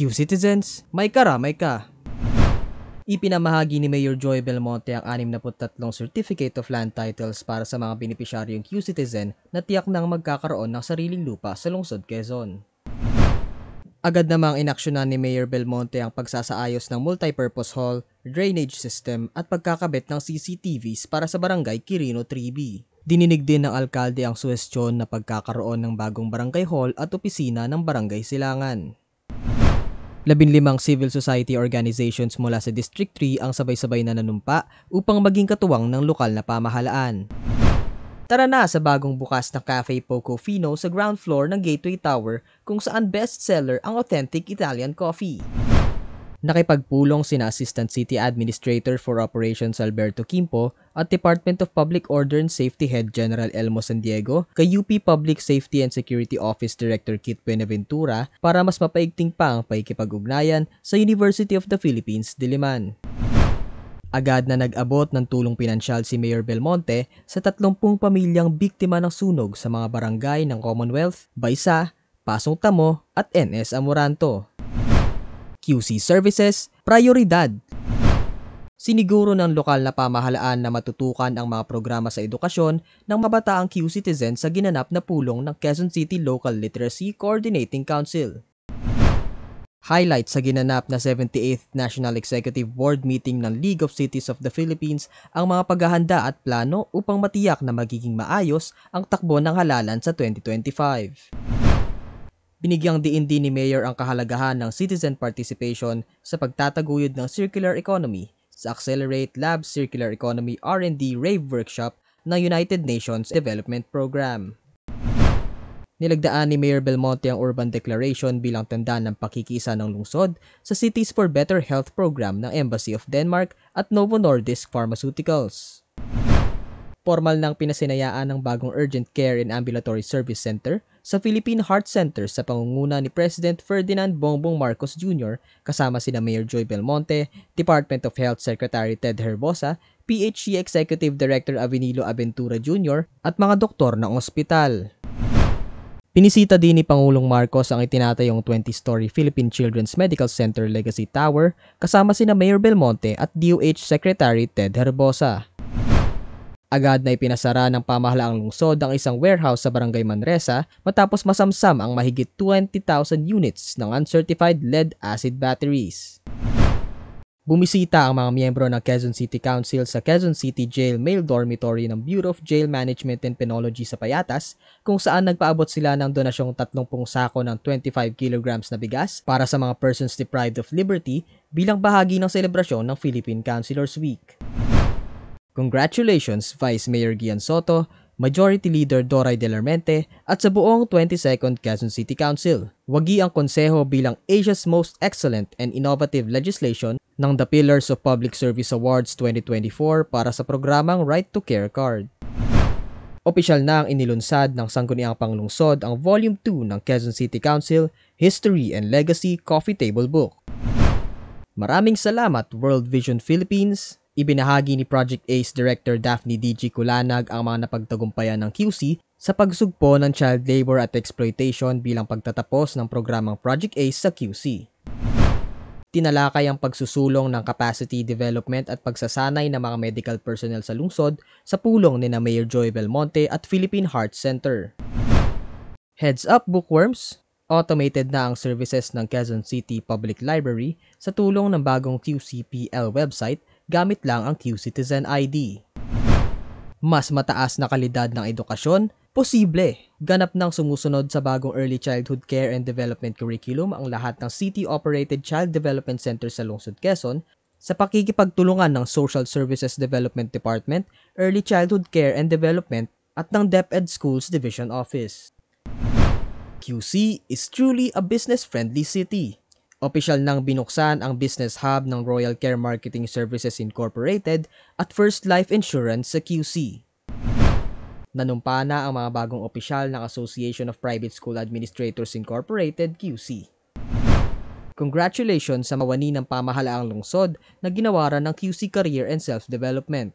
Q-Citizens, may karamay ka! Ipinamahagi ni Mayor Joy Belmonte ang 63 Certificate of Land Titles para sa mga benepisyaryong Q-Citizen na tiyak nang magkakaroon ng sariling lupa sa lungsod Quezon. Agad namang inaksyonan ni Mayor Belmonte ang pagsasaayos ng multipurpose hall, drainage system at pagkakabit ng CCTVs para sa barangay Kirino 3B. Dininig din ng alkalde ang suwestyon na pagkakaroon ng bagong barangay hall at opisina ng barangay Silangan. 15 civil society organizations mula sa District 3 ang sabay-sabay na nanumpa upang maging katuwang ng lokal na pamahalaan. Tara na sa bagong bukas na Cafe Poco Fino sa ground floor ng Gateway Tower kung saan bestseller ang authentic Italian coffee nakipagpulong sina Assistant City Administrator for Operations Alberto Kimpo at Department of Public Order and Safety Head General Elmo San Diego kay UP Public Safety and Security Office Director Kit Buenaventura para mas mapaigting pa ang paikipag-ugnayan sa University of the Philippines, Diliman. Agad na nag-abot ng tulong pinansyal si Mayor Belmonte sa 30 pamilyang biktima ng sunog sa mga barangay ng Commonwealth, Baisa, Pasong Tamo at NS Amoranto. QC services prioridad. Siniguro ng lokal na pamahalaan na matutukan ang mga programa sa edukasyon ng mabataang Q-citizen sa ginanap na pulong ng Quezon City Local Literacy Coordinating Council. Highlight sa ginanap na 78th National Executive Board Meeting ng League of Cities of the Philippines ang mga paghahanda at plano upang matiyak na magiging maayos ang takbo ng halalan sa 2025. Binigyang diindi ni Mayor ang kahalagahan ng citizen participation sa pagtataguyod ng circular economy sa Accelerate Lab Circular Economy R&D Rave Workshop ng United Nations Development Program. Nilagdaan ni Mayor Belmonte ang Urban Declaration bilang tanda ng pakikisa ng lungsod sa Cities for Better Health Program ng Embassy of Denmark at Novo Nordisk Pharmaceuticals. Formal nang pinasinayaan ng bagong Urgent Care and Ambulatory Service Center sa Philippine Heart Center sa pangunguna ni President Ferdinand Bongbong Marcos Jr. kasama sina Mayor Joy Belmonte, Department of Health Secretary Ted Herbosa, PHC Executive Director Avenilo Aventura Jr. at mga doktor ng ospital. Pinisita din ni Pangulong Marcos ang itinatayong 20-story Philippine Children's Medical Center Legacy Tower kasama sina Mayor Belmonte at DOH Secretary Ted Herbosa. Agad na ipinasara ng pamahalaang lungsod ang isang warehouse sa barangay Manresa matapos masamsam ang mahigit 20,000 units ng uncertified lead-acid batteries. Bumisita ang mga miyembro ng Quezon City Council sa Quezon City Jail Male Dormitory ng Bureau of Jail Management and Penology sa Payatas kung saan nagpaabot sila ng donasyong 30 sako ng 25 kilograms na bigas para sa mga persons deprived of liberty bilang bahagi ng selebrasyon ng Philippine Councilors Week. Congratulations Vice Mayor Gian Soto, Majority Leader Doray De at sa buong 22nd Quezon City Council. Wagi ang konseho bilang Asia's most excellent and innovative legislation ng The Pillars of Public Service Awards 2024 para sa programang Right to Care Card. Opisyal na ang inilunsad ng Sangguniang Panglungsod ang Volume 2 ng Quezon City Council History and Legacy Coffee Table Book. Maraming salamat World Vision Philippines Ibinahagi ni Project ACE Director Daphne DG Kulanag ang mga napagtagumpayan ng QC sa pagsugpo ng child labor at exploitation bilang pagtatapos ng programang Project ACE sa QC. Tinalakay ang pagsusulong ng capacity development at pagsasanay ng mga medical personnel sa lungsod sa pulong ni na Mayor Joy Belmonte at Philippine Heart Center. Heads up bookworms! Automated na ang services ng Quezon City Public Library sa tulong ng bagong QCPL website gamit lang ang Q-Citizen ID. Mas mataas na kalidad ng edukasyon, posible. Ganap ng sumusunod sa bagong Early Childhood Care and Development Curriculum ang lahat ng city-operated child development center sa Lungsod Quezon sa pakikipagtulungan ng Social Services Development Department, Early Childhood Care and Development at ng DepEd Schools Division Office. QC is truly a business-friendly city. Opisyal nang binuksan ang business hub ng Royal Care Marketing Services Incorporated at First Life Insurance sa QC. Nanumpa na ang mga bagong opisyal ng Association of Private School Administrators Incorporated, QC. Congratulations sa mawani ng pamahalaang lungsod na ginawaran ng QC Career and Self-Development.